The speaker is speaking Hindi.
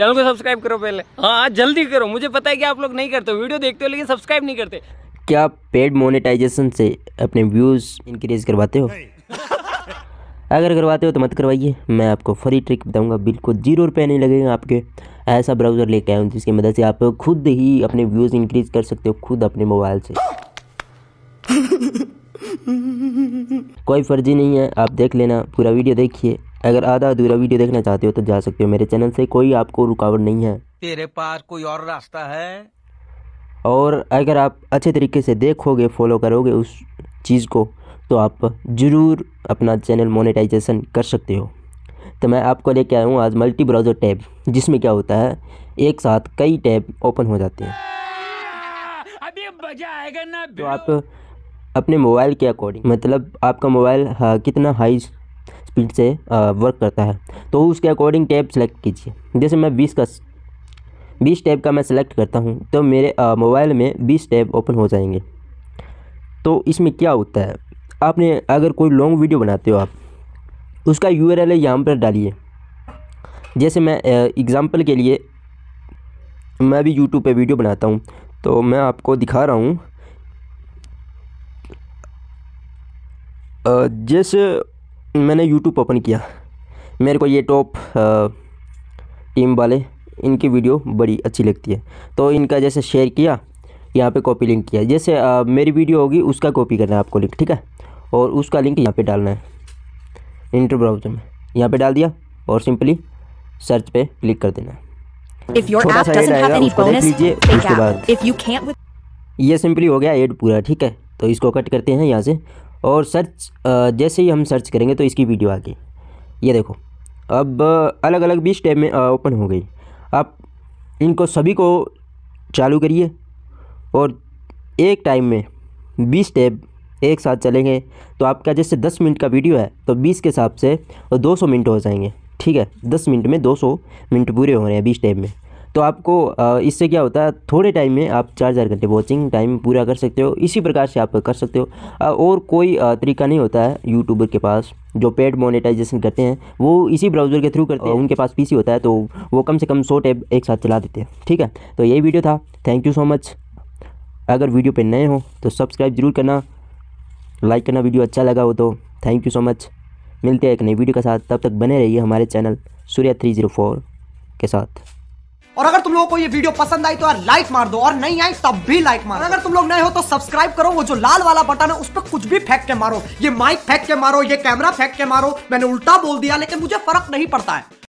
चैनल को सब्सक्राइब करो पहले हाँ जल्दी करो मुझे पता है कि आप लोग नहीं करते वीडियो देखते हो लेकिन सब्सक्राइब नहीं करते क्या आप पेड मोनेटाइजेशन से अपने व्यूज़ इंक्रीज करवाते हो अगर करवाते हो तो मत करवाइए मैं आपको फ्री ट्रिक बताऊंगा बिल्कुल जीरो रुपये नहीं लगेगा आपके ऐसा ब्राउज़र लेके आया हूँ जिसकी मदद से आप खुद ही अपने व्यूज़ इंक्रीज कर सकते हो खुद अपने मोबाइल से कोई फर्जी नहीं है आप देख लेना पूरा वीडियो देखिए अगर आधा अधूरा वीडियो देखना चाहते हो तो जा सकते हो मेरे चैनल से कोई आपको रुकावट नहीं है तेरे पास कोई और रास्ता है और अगर आप अच्छे तरीके से देखोगे फॉलो करोगे उस चीज़ को तो आप ज़रूर अपना चैनल मोनेटाइजेशन कर सकते हो तो मैं आपको लेके आया हूँ आज मल्टी ब्राउज़र टैब जिसमें क्या होता है एक साथ कई टैब ओपन हो जाते हैं ना तो आप अपने मोबाइल के अकॉर्डिंग मतलब आपका मोबाइल हाँ, कितना हाई स्पीड से वर्क करता है तो उसके अकॉर्डिंग टैब सेलेक्ट कीजिए जैसे मैं बीस का बीस टैब का मैं सेलेक्ट करता हूँ तो मेरे मोबाइल में बीस टैब ओपन हो जाएंगे तो इसमें क्या होता है आपने अगर कोई लॉन्ग वीडियो बनाते हो आप उसका यू आर एल यहाँ पर डालिए जैसे मैं एग्ज़ाम्पल के लिए मैं भी यूट्यूब पे वीडियो बनाता हूँ तो मैं आपको दिखा रहा हूँ जैसे मैंने यूट्यूब ओपन किया मेरे को ये टॉप टीम वाले इनकी वीडियो बड़ी अच्छी लगती है तो इनका जैसे शेयर किया यहाँ पे कॉपी लिंक किया जैसे आ, मेरी वीडियो होगी उसका कॉपी करना है आपको लिंक ठीक है और उसका लिंक यहाँ पे डालना है इंटर ब्राउजर में यहाँ पे डाल दिया और सिंपली सर्च पे क्लिक कर देना है छोटा सा ऐड आएगा उसको देख लीजिए उसके बाद ये सिंपली हो गया एड पूरा ठीक है तो इसको कट करते हैं यहाँ से और सर्च जैसे ही हम सर्च करेंगे तो इसकी वीडियो आ गई ये देखो अब अलग अलग बीस टैब में ओपन हो गई आप इनको सभी को चालू करिए और एक टाइम में बीस टैब एक साथ चलेंगे तो आपका जैसे दस मिनट का वीडियो है तो बीस के हिसाब से दो सौ मिनट हो जाएंगे ठीक है दस मिनट में दो सौ मिनट पूरे हो रहे हैं बीस टैब में तो आपको इससे क्या होता है थोड़े टाइम में आप चार चार घंटे वॉचिंग टाइम पूरा कर सकते हो इसी प्रकार से आप कर सकते हो और कोई तरीका नहीं होता है यूट्यूबर के पास जो पेड मोनेटाइजेशन करते हैं वो इसी ब्राउज़र के थ्रू करते हैं उनके पास पीसी होता है तो वो कम से कम सौ टैब एक साथ चला देते हैं ठीक है तो यही वीडियो था थैंक यू सो मच अगर वीडियो पर नए हो तो सब्सक्राइब जरूर करना लाइक करना वीडियो अच्छा लगा हो तो थैंक यू सो मच मिलते हैं एक नई वीडियो के साथ तब तक बने रहिए हमारे channel Surya three zero four के साथ और अगर तुम लोगों को ये वीडियो पसंद आई तो यार लाइक मार दो और नहीं आई तब भी लाइक मारो अगर तुम लोग नए हो तो सब्सक्राइब करो वो जो लाल वाला बटन है उस पर कुछ भी फेंक के मारो ये माइक फेंक के मारो ये कैमरा फेंक के मारो मैंने उल्टा बोल दिया लेकिन मुझे फर्क नहीं पड़ता है